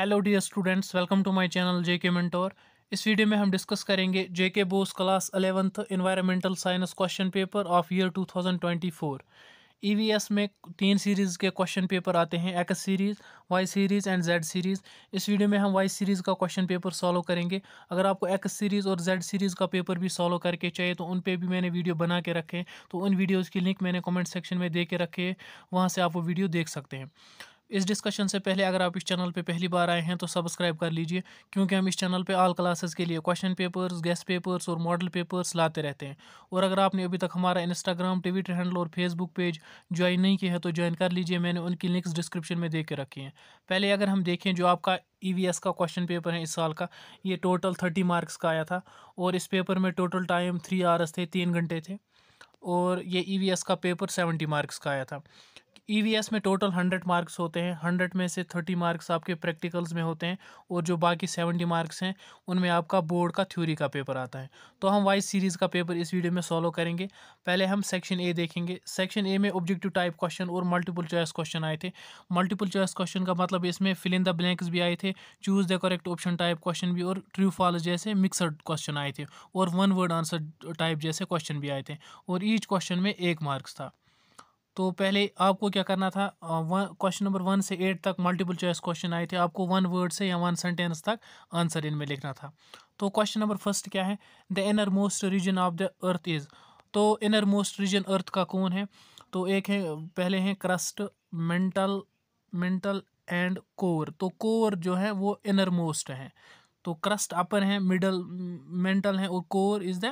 Hello dear students welcome to my channel JK mentor इस video में हम discuss करेंगे JK BOSE class eleventh environmental science question paper of year 2024 EVS में तीन series के question paper आते हैं X series Y series and Z series इस वीडियो में हम वाई सीरीज़ का क्वेश्चन पेपर सॉल्व करेंगे अगर आपको एक्स सीरीज़ और जेड सीरीज़ का पेपर भी सॉल्व करके चाहिए तो उन पे भी मैंने वीडियो बना के रखे तो उन वीडियोज़ की लिंक मैंने कमेंट सेक्शन में दे के रखे वहाँ से आप वो वीडियो देख सकते हैं इस डिस्कशन से पहले अगर आप इस चैनल पे पहली बार आए हैं तो सब्सक्राइब कर लीजिए क्योंकि हम इस चैनल पे ऑल क्लासेस के लिए क्वेश्चन पेपर्स गेस्ट पेपर्स और मॉडल पेपर्स लाते रहते हैं और अगर आपने अभी तक हमारा इंस्टाग्राम ट्विटर हैंडल और फेसबुक पेज ज्वाइन नहीं किया है तो ज्वाइन कर लीजिए मैंने उनकी लिंक्स डिस्क्रिप्शन में दे के रखी हैं पहले अगर हम देखें जो आपका ई e का क्वेश्चन पेपर है इस साल का ये टोटल थर्टी मार्क्स का आया था और इस पेपर में टोटल टाइम थ्री आवर्स थे तीन घंटे थे और ये ई e का पेपर सेवेंटी मार्क्स का आया था ई e में टोटल हंड्रेड मार्क्स होते हैं हंड्रेड में से थर्टी मार्क्स आपके प्रैक्टिकल्स में होते हैं और जो बाकी सेवेंटी मार्क्स हैं उनमें आपका बोर्ड का थ्योरी का पेपर आता है तो हम वाइज सीरीज़ का पेपर इस वीडियो में सॉल्व करेंगे पहले हम सेक्शन ए देखेंगे सेक्शन ए में ऑब्जेक्टिव टाइप क्वेश्चन और मल्टीपल चॉइस क्वेश्चन आए थे मल्टीपल चॉइस क्वेश्चन का मतलब इसमें फिल इन द ब्लैंक्स भी आए थे choose the correct option type question भी और ट्रू फॉल्स जैसे मिक्सड क्वेश्चन आए थे और वन वर्ड आंसर टाइप जैसे क्वेश्चन भी आए थे और ईच क्वेश्चन में एक मार्क्स था तो पहले आपको क्या करना था क्वेश्चन नंबर वन से एट तक मल्टीपल चॉइस क्वेश्चन आए थे आपको वन वर्ड से या वन सेंटेंस तक आंसर इनमें लिखना था तो क्वेश्चन नंबर फर्स्ट क्या है the innermost region of the earth is तो इनर मोस्ट रीजन अर्थ का कौन है तो एक है पहले हैं crust mantle mantle and core तो कोर जो है वो इनर मोस्ट है तो क्रस्ट अपर है मिडल मेंटल है और core is the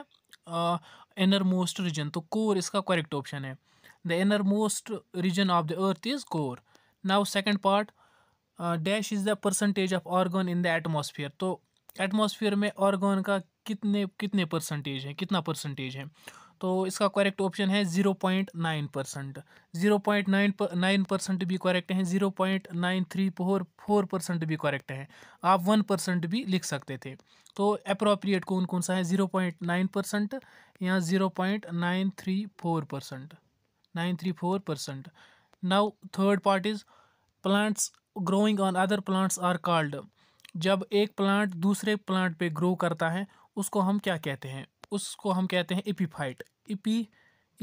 innermost region तो कोर इसका करेक्ट ऑप्शन है the innermost region of the earth is core now second part uh, dash is the percentage of argon in the atmosphere तो atmosphere में argon का कितने कितने percentage हैं कितना परसेंटेज है तो इसका करेक्ट ऑप्शन है zero point nine percent zero point nine nine percent भी करेक्ट हैं zero point nine three four four percent भी करेक्ट हैं आप वन परसेंट भी लिख सकते थे तो अप्रोप्रिएट कौन कौन सा है ज़ीरो पॉइंट नाइन परसेंट या zero point nine three four percent 934%. Now third part is plants growing on other plants are called. जब एक प्लांट दूसरे प्लांट पे ग्रो करता है उसको हम क्या कहते हैं उसको हम कहते हैं एपीफाइट एपी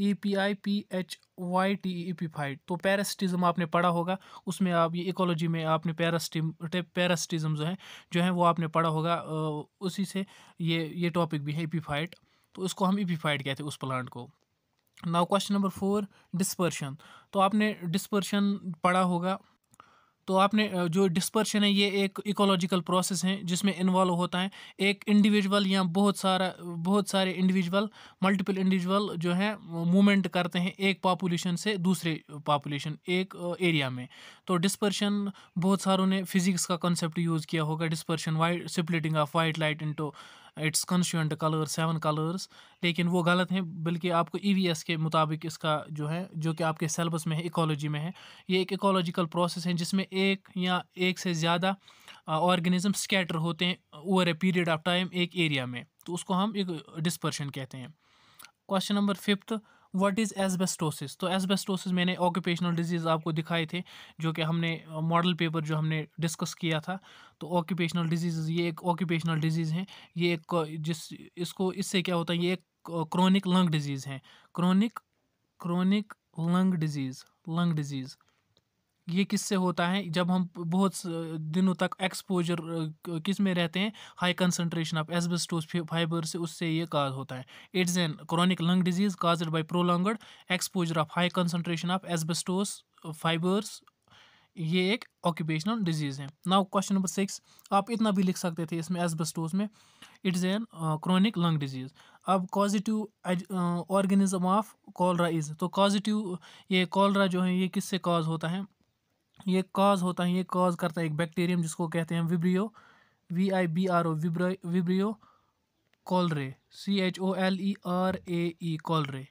E P I P H Y T E epiphyte तो पैरासिटिज्म आपने पढ़ा होगा उसमें आप ये इकोलॉजी में आपने पैरास्टि पैरासिटिज्म जो है जो है वो आपने पढ़ा होगा उसी से ये ये टॉपिक भी है एपीफाइट तो उसको हम एपीफाइट कहते हैं उस प्लांट को now question number four dispersion तो आपने डिस्पर्शन पढ़ा होगा तो आपने जो डिस्पर्शन है ये एक इकोलॉजिकल प्रोसेस है जिसमें इन्वॉल्व होता है एक इंडिविजुअल या बहुत सारा बहुत सारे इंडिविजुअल मल्टीपल इंडिविजुअल जो है मूवमेंट करते हैं एक पॉपुलेशन से दूसरे पॉपुलेशन एक एरिया में तो डिस्पर्शन बहुत सारों ने फिजिक्स का कॉन्सेप्ट यूज़ किया होगा dispersion white splitting of white light into its constituent colours seven colours लेकिन वो गलत हैं बल्कि आपको ई e के मुताबिक इसका जो है जो कि आपके सेलेबस में है इकोलॉजी में है ये एक इकोलॉजिकल प्रोसेस है जिसमें एक या एक से ज़्यादा ऑर्गेनिज्म स्कैटर होते हैं over a period of time एक एरिया में तो उसको हम एक डिस्पर्शन कहते हैं question number fifth what is asbestosis तो एसबेस्टोसिस मैंने ऑक्यूपेशनल डिजीज़ आपको दिखाए थे जो कि हमने मॉडल पेपर जो हमने डिस्कस किया था तो ऑक्यूपेशनल डिजीज़ ये एक ऑक्यूपेशनल डिजीज़ है ये एक जिस इसको इससे क्या होता है ये एक क्रोनिक लंग डिजीज़ है chronic chronic lung disease lung disease ये किससे होता है जब हम बहुत दिनों तक एक्सपोजर किस में रहते हैं high concentration of asbestos fibre से उससे ये काज होता है it's an chronic lung disease caused by prolonged exposure of high concentration of asbestos fibres ये एक ऑक्यूपेशनल डिजीज़ है नाउ क्वेश्चन नंबर सिक्स आप इतना भी लिख सकते थे इसमें एसबेस्टोस में it's an chronic lung disease अब positive organism of cholera is तो कॉजिटिव ये कॉलरा जो है ये किससे काज होता है ये काज होता है ये काज करता है एक बैक्टीरियम जिसको कहते हैं Vibrio V I B R O Vibrio Vibrio cholerae C H O L E R A E cholerae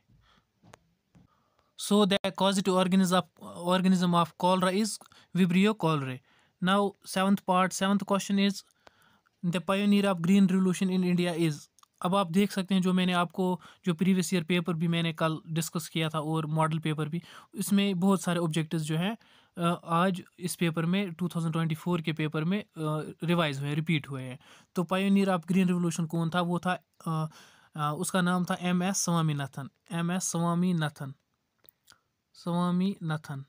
so the causative organism organism of cholera is Vibrio cholerae now seventh part seventh question is the pioneer of green revolution in India is अब आप देख सकते हैं जो मैंने आपको जो previous year paper भी मैंने कल डिस्कस किया था और मॉडल पेपर भी इसमें बहुत सारे ऑब्जेक्टिव जो हैं आज इस पेपर में 2024 के पेपर में रिवाइज हुए हैं रिपीट हुए हैं तो पायोनियर ऑफ ग्रीन रिवोल्यूशन कौन था वो था आ, आ, उसका नाम था M S Swaminathan M S Swaminathan Swaminathan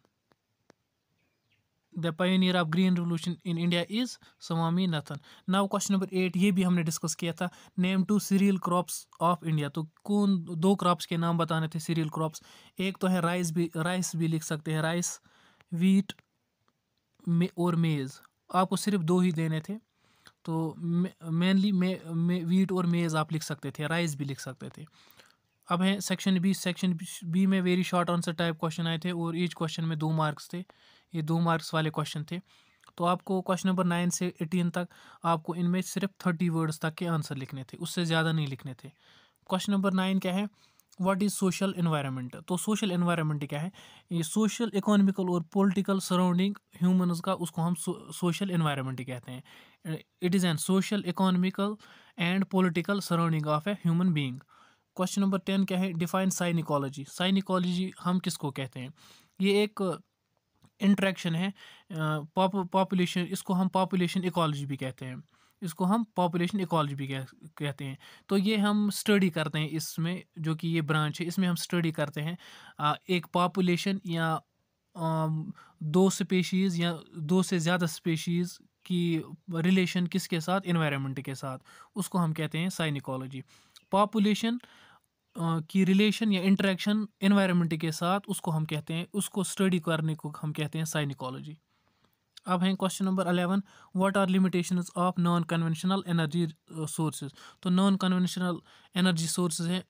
the pioneer of green revolution in India is Swaminathan now question number eight ये भी हमने डिस्कस किया था name two cereal crops of India तो कौन दो क्रॉप्स के नाम बताने थे सीरियल क्रॉप्स एक तो है राइस भी राइस भी लिख सकते हैं राइस वीट मे और मेज़ आपको सिर्फ दो ही देने थे तो मेनली मे, मे वीट और मेज़ आप लिख सकते थे राइस भी लिख सकते थे अब है सेक्शन बी सेक्शन बी में very short answer type question आए थे और ईच क्वेश्चन में दो मार्क्स थे ये दो मार्क्स वाले क्वेश्चन थे तो आपको क्वेश्चन नंबर नाइन से एटीन तक आपको इनमें सिर्फ थर्टी वर्ड्स तक के आंसर लिखने थे उससे ज़्यादा नहीं लिखने थे क्वेश्चन नंबर नाइन क्या है व्हाट इज़ सोशल इन्वायरमेंट तो सोशल इन्वायरमेंट क्या है ये सोशल इकोनॉमिकल और पॉलिटिकल सराउंडिंग ह्यूमंस का उसको हम सोशल इन्वायरमेंट कहते हैं it is an social economical and political surrounding of a human being question number ten क्या है डिफाइन साइनिकोलॉजी साइनिकोलॉजी हम किसको कहते हैं ये एक इंट्रैक्शन है पॉपुलेशन पौप, इसको हम पॉपुलेशन इकोलॉजी भी कहते हैं इसको हम पॉपुलेशन इकोलॉजी भी कहते हैं तो ये हम स्टडी करते हैं इसमें जो कि ये ब्रांच है इसमें हम स्टडी करते हैं एक पॉपुलेशन या दो स्पेशीज़ या दो से ज़्यादा स्पेशीज़ की रिलेशन किसके साथ इन्वायरमेंट के साथ उसको हम कहते हैं साइनिकोलॉजी पॉपुलेशन uh, की रिलेशन या इंटरेक्शन इन्वायरमेंट के साथ उसको हम कहते हैं उसको स्टडी करने को हम कहते हैं साइनिकोलॉजी अब हैं question number eleven what are limitation of non conventional energy sources तो नॉन कन्वेंशनल एनर्जी सोर्सेज हैं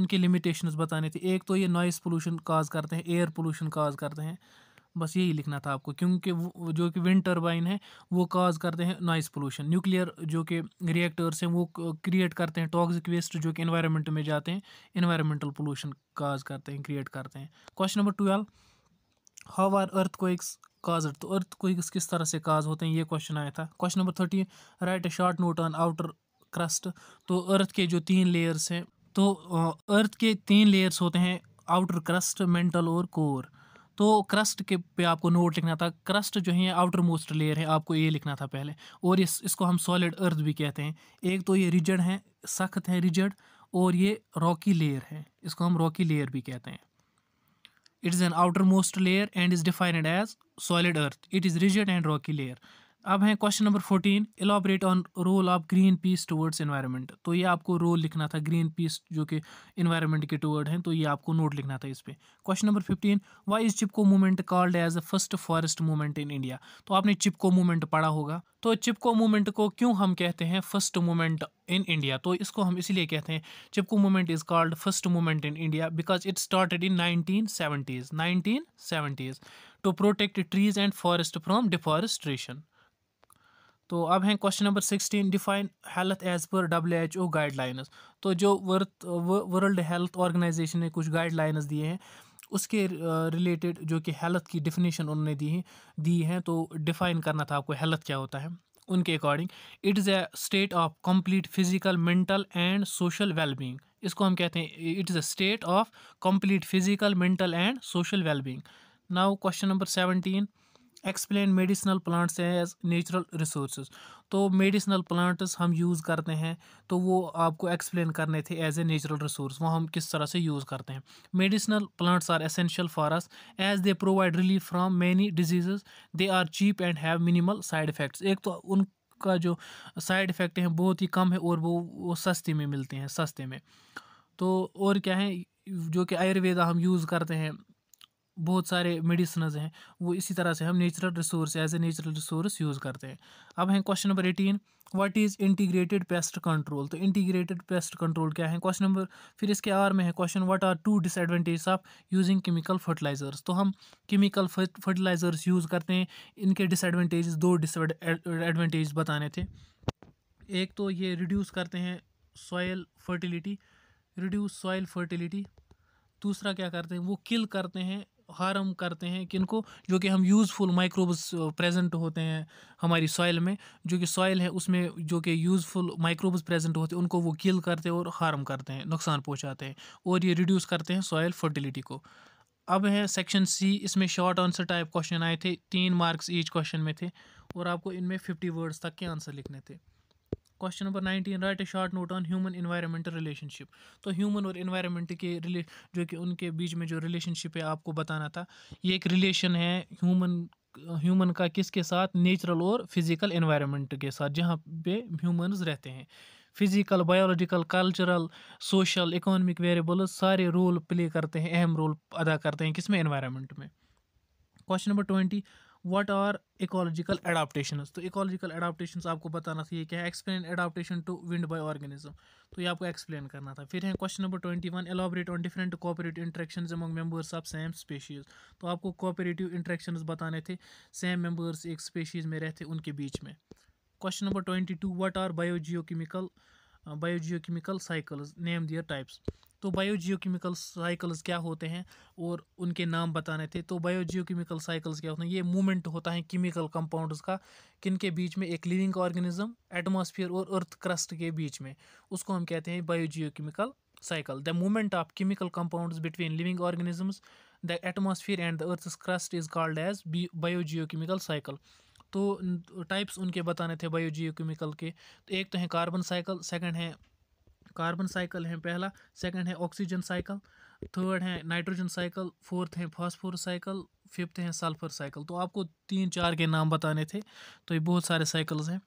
उनके लिमिटेशन बताने थे एक तो ये नॉइज़ पोलूशन काज करते हैं एयर पोलूशन काज करते हैं बस यही लिखना था आपको क्योंकि वो जो कि विंड टर्बाइन है वो काज करते हैं नॉइस पोल्यूशन न्यूक्लियर जो कि रिएक्टर्स हैं वो क्रिएट करते हैं टॉक्सिक वेस्ट जो कि इन्वायरमेंट में जाते हैं इन्वायरमेंटल पोल्यूशन काज करते हैं क्रिएट करते हैं question number twelve how are earthquakes तो अर्थ कोइक्स किस तरह से काज होते हैं ये क्वेश्चन आया था question number thirteen write a short note on outer crust तो अर्थ के जो तीन लेयर्स हैं तो अर्थ के तीन लेयर्स होते हैं आउटर क्रस्ट मेंटल और कोर तो क्रस्ट के पे आपको नोट लिखना था क्रस्ट जो है आउटर मोस्ट लेयर है आपको ये लिखना था पहले और इस इसको हम सॉलिड अर्थ भी कहते हैं एक तो ये रिजड है सख्त है रिजड और ये रॉकी लेयर है इसको हम रॉकी लेयर भी कहते हैं it is an outer most layer and is defined as solid earth it is rigid and rocky layer अब है question number fourteen elaborate on role of Greenpeace towards environment तो ये आपको role लिखना था ग्रीन पीस जो कि environment के टूवर्ड हैं तो ये आपको नोट लिखना था इस पर question number fifteen why is Chipko movement called as a first forest movement in India तो आपने चिपको मूवमेंट पढ़ा होगा तो चिपको मूवमेंट को क्यों हम कहते हैं फर्स्ट मूवमेंट इन इंडिया तो इसको हम इसीलिए कहते हैं Chipko movement is called first movement in India because it started in nineteen seventies nineteen seventies to protect trees and forest from deforestation तो अब हैं question number sixteen define health as per W H O guidelines तो जो worth world health organisation ने कुछ guidelines दिए हैं उसके रिलेटेड जो कि हेल्थ की डिफिनीशन उन्होंने दी है दी हैं तो डिफ़ाइन करना था आपको हेल्थ क्या होता है उनके according it is a state of complete physical mental and social wellbeing इसको हम कहते हैं it is a state of complete physical mental and social wellbeing now question number seventeen explain medicinal plants as natural resource तो medicinal plants हम use करते हैं तो वो आपको एक्सप्लेन करने थे एज ए नेचुरल रिसोर्स वो हम किस तरह से यूज़ करते हैं medicinal plants are essential for us as they provide relief from many disease they are cheap and have minimal side effects एक तो उन का जो साइड इफ़ेक्ट हैं बहुत ही कम है और वो वो सस्ते में मिलते हैं सस्ते में तो और क्या है जो कि आयुर्वेदा हम यूज़ करते हैं बहुत सारे मेडिसनज हैं वो इसी तरह से हम natural resource as a natural resource use करते हैं अब हैं question number eighteen what is integrated pest control तो इंटीग्रेटेड पेस्ट कंट्रोल क्या है क्वेश्चन नंबर फिर इसके आर में है question what are two disadvantage of using chemical fertilisers तो हम केमिकल फर्टिलाइजर्स यूज़ करते हैं इनके डिसएडवांटेजेस दो डिसएडवांटेज बताने थे एक तो ये रिड्यूस करते हैं soil fertility reduce soil fertility दूसरा क्या करते हैं वो किल करते हैं हार्म करते हैं किनको जो कि हम यूज़फुल माइक्रोब्स प्रेजेंट होते हैं हमारी सॉइल में जो कि सॉइल है उसमें जो कि यूज़फुल माइक्रोब्स प्रेजेंट होते हैं उनको वो किल करते हैं और हार्म करते हैं नुकसान पहुंचाते हैं और ये रिड्यूस करते हैं सॉइल फर्टिलिटी को अब है सेक्शन सी इसमें शॉर्ट आंसर टाइप क्वेश्चन आए थे तीन मार्क्स ईच क्वेश्चन में थे और आपको इनमें फिफ्टी वर्ड्स तक के आंसर लिखने थे question number nineteen write a short note on human environmental relationship तो ह्यूमन और इन्वायरमेंट के रिले जो कि उनके बीच में जो रिलेशनशिप है आपको बताना था ये एक रिलेशन है ह्यूमन ह्यूमन का किसके साथ नेचुरल और फिजिकल इन्वायरमेंट के साथ जहाँ पे ह्यूमन्स रहते हैं physical biological cultural social economic variables सारे रोल प्ले करते हैं अहम रोल अदा करते हैं किसमें इन्वायरमेंट में question number twenty what are ecological adaptation तो इकोलॉजिकल एडाप्टेशन आपको बताना था ये क्या है explain adaptation to wind by organism तो ये आपको एक्सप्लेन करना था फिर है question number twenty one elaborate on different cooperative interaction among members of same species तो आपको कॉपरेटिव इंट्रेक्शन बताने थे सेम मेम्बर्स एक स्पेशीज़ में रहते उनके बीच में question number twenty two what are biogeochemical biogeochemical cycles name their types तो बायो जियो केमिकल साइकल्स क्या होते हैं और उनके नाम बताने थे तो बायो जियो केमिकल साइकल्स क्या होते हैं ये मूवमेंट होता है केमिकल कंपाउंड्स का किन के बीच में एक लिविंग ऑर्गेनिज्म एटमॉस्फेयर और अर्थ क्रस्ट के बीच में उसको हम कहते हैं biogeochemical the movement of chemical of between living organisms the organisms, and the earth crust is called as biogeochemical cycle तो टाइप्स उनके बताने थे बायोजियोकेमिकल के तो एक तो हैं कार्बन साइकिल सेकंड है कार्बन साइकिल है पहला सेकंड है ऑक्सीजन साइकिल थर्ड है नाइट्रोजन साइकिल फोर्थ है फॉस्फोर साइकिल फिफ्थ है सल्फर साइकिल तो आपको तीन चार के नाम बताने थे तो ये बहुत सारे साइकिल्स हैं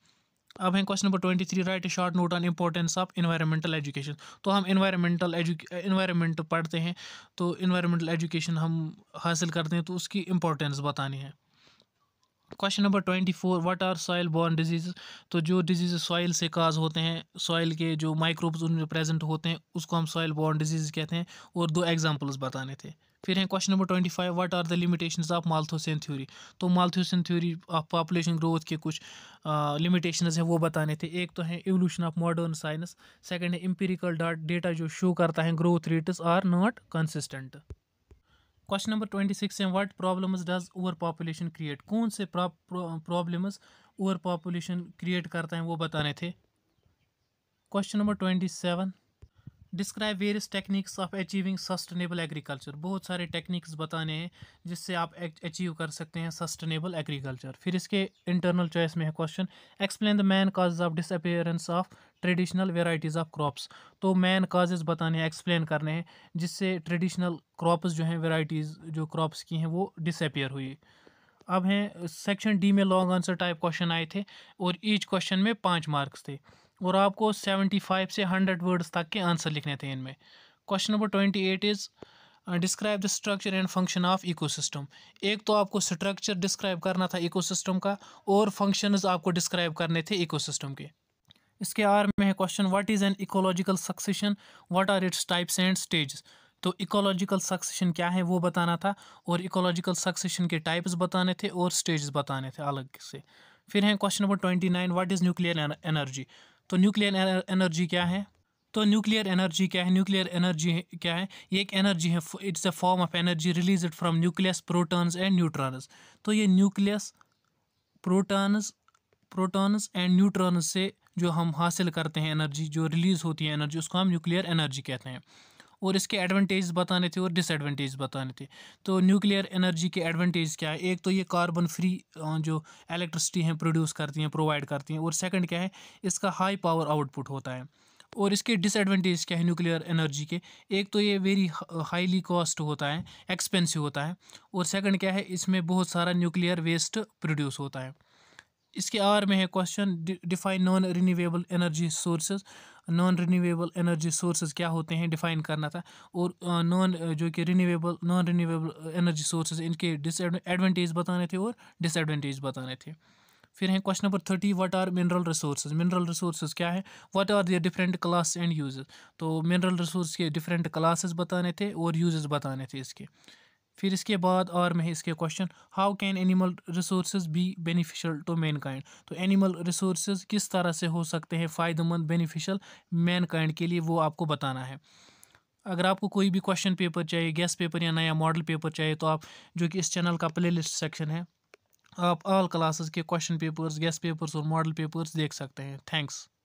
अब हैं question number twenty three write short note on importance of environmental education तो हम इन्वायरमेंटल इन्वायरमेंट पढ़ते हैं तो इन्वायरमेंटल एजुकेशन हम हासिल करते हैं तो उसकी इम्पोर्टेंस बतानी है question number twenty four what are soil borne disease तो जो डिजीज़ सॉइल से काज होते हैं सॉइल के जो माइक्रोब्स उनमें प्रेजेंट होते हैं उसको हम सॉयल बॉर्न डिजीज़ कहते हैं और दो एग्जांपल्स बताने थे फिर हैं question number twenty five what are the limitations of Malthusian theory तो Malthusian theory of population growth के कुछ लिमिटेशन हैं वो बताने थे एक तो है evolution of modern science second है एम्पेरिकल डाटा जो शो करता है growth rates are not consistent question number twenty six है what problems does overpopulation create कौन से प्रॉब्लम्स ओवर पॉपुलेशन क्रिएट करता है वो बताने थे question number twenty seven describe various techniques of achieving sustainable agriculture बहुत सारे टेक्निक्स बताने हैं जिससे आप अचीव कर सकते हैं सस्टेनेबल एग्रीकल्चर फिर इसके इंटरनल चॉइस में है question explain the main causes of disappearance of traditional varieties of crops तो मैन काजेज बताने हैं एक्सप्लेन करने हैं जिससे ट्रेडिशनल क्रॉप्स जो हैं वेराइटीज़ जो क्रॉप्स की हैं वो डिसअपेयर हुई अब हैं सेक्शन डी में लॉन्ग आंसर टाइप क्वेश्चन आए थे और ईच क्वेश्चन में पाँच मार्क्स थे और आपको सेवेंटी फाइव से हंड्रेड वर्ड्स तक के आंसर लिखने थे इनमें question number twenty eight is describe the structure and function of ecosystem एक तो आपको स्ट्रक्चर डिस्क्राइब करना था इकोसिस्टम का और फंक्शंस आपको डिस्क्राइब करने थे इकोसिस्टम के इसके आर में है question what is an ecological succession what are its types and stages तो इकोलॉजिकल सक्सेशन क्या है वो बताना था और इकोलॉजिकल सक्सेशन के टाइप्स बताने थे और स्टेज बताने थे अलग से फिर हैं question number twenty nine what is nuclear energy तो न्यूक्लियर एनर्जी क्या है तो न्यूक्लियर एनर्जी क्या है न्यूक्लियर एनर्जी क्या है ये एक एनर्जी है it's a form of energy release from nucleus protons and neutrons तो ये nucleus protons protons and neutrons से जो हम हासिल करते हैं एनर्जी जो रिलीज़ होती है एनर्जी उसको हम न्यूक्लियर एनर्जी कहते हैं और इसके एडवांटेज बताने थे और डिसएडवांटेज बताने थे तो न्यूक्लियर एनर्जी के एडवांटेज क्या है एक तो ये कार्बन फ्री जो इलेक्ट्रिसिटी हैं प्रोड्यूस करती हैं प्रोवाइड करती हैं और सेकंड क्या है इसका हाई पावर आउटपुट होता है और इसके डिसएडवांटेज क्या है न्यूक्लियर एनर्जी के एक तो ये वेरी हाईली कॉस्ट होता है एक्सपेंसिव होता है और सेकंड क्या है इसमें बहुत सारा न्यूक्लियर वेस्ट प्रोड्यूस होता है इसके आर में है question define non renewable energy sources non renewable energy sources क्या होते हैं डिफाइन करना था और नॉन जो कि renewable non renewable energy sources इनके डिसएडवांटेज बताने थे और डिसएडवांटेज बताने थे फिर हैं question number thirty what are mineral resources mineral resources क्या है what are their different class and uses तो मिनरल रिसोर्स के डिफरेंट क्लासेस बताने थे और यूजेस बताने थे इसके फिर इसके बाद और में है इसके question how can animal resource be beneficial to mankind तो एनिमल रिसोर्स किस तरह से हो सकते हैं फ़ायदेमंद बेनिफिशियल मैन काइंड के लिए वो आपको बताना है अगर आपको कोई भी क्वेश्चन पेपर चाहिए गैस पेपर या नया मॉडल पेपर चाहिए तो आप जो कि इस चैनल का प्ले लिस्ट सेक्शन है आप ऑल क्लासेस के क्वेश्चन पेपर्स गैस पेपर्स और मॉडल पेपर्स देख सकते हैं थैंक्स